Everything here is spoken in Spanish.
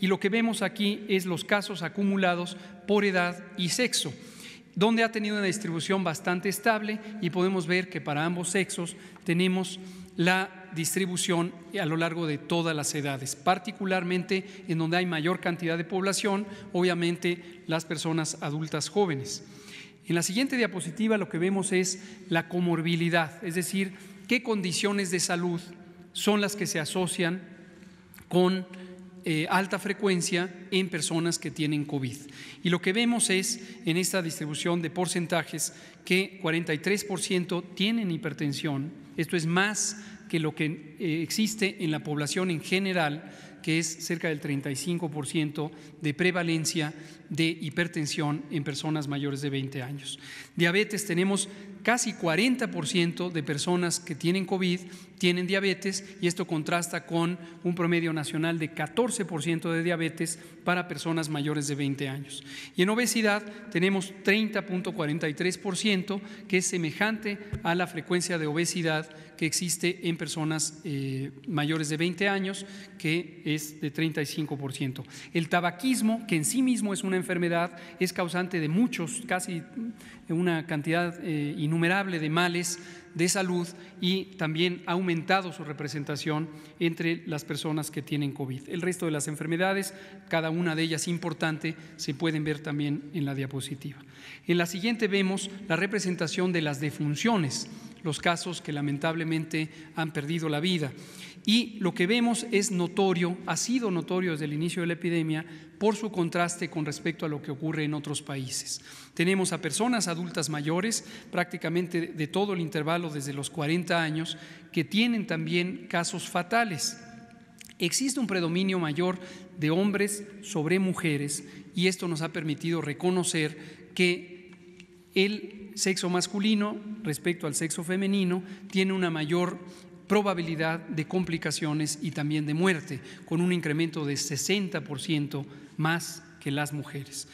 y lo que vemos aquí es los casos acumulados por edad y sexo donde ha tenido una distribución bastante estable y podemos ver que para ambos sexos tenemos la distribución a lo largo de todas las edades, particularmente en donde hay mayor cantidad de población, obviamente las personas adultas jóvenes. En la siguiente diapositiva lo que vemos es la comorbilidad, es decir, qué condiciones de salud son las que se asocian con eh, alta frecuencia en personas que tienen COVID. Y lo que vemos es en esta distribución de porcentajes que 43% tienen hipertensión, esto es más que lo que eh, existe en la población en general, que es cerca del 35% de prevalencia de hipertensión en personas mayores de 20 años. Diabetes tenemos casi 40% de personas que tienen COVID tienen diabetes y esto contrasta con un promedio nacional de 14% de diabetes para personas mayores de 20 años. Y en obesidad tenemos 30.43% que es semejante a la frecuencia de obesidad que existe en personas eh, mayores de 20 años, que es de 35%. El tabaquismo, que en sí mismo es una enfermedad, es causante de muchos, casi una cantidad eh, innumerable de males de salud y también ha aumentado su representación entre las personas que tienen COVID. El resto de las enfermedades, cada una de ellas importante, se pueden ver también en la diapositiva. En la siguiente vemos la representación de las defunciones los casos que lamentablemente han perdido la vida. Y lo que vemos es notorio, ha sido notorio desde el inicio de la epidemia, por su contraste con respecto a lo que ocurre en otros países. Tenemos a personas adultas mayores, prácticamente de todo el intervalo desde los 40 años, que tienen también casos fatales. Existe un predominio mayor de hombres sobre mujeres y esto nos ha permitido reconocer que el sexo masculino respecto al sexo femenino tiene una mayor probabilidad de complicaciones y también de muerte, con un incremento de 60% más que las mujeres.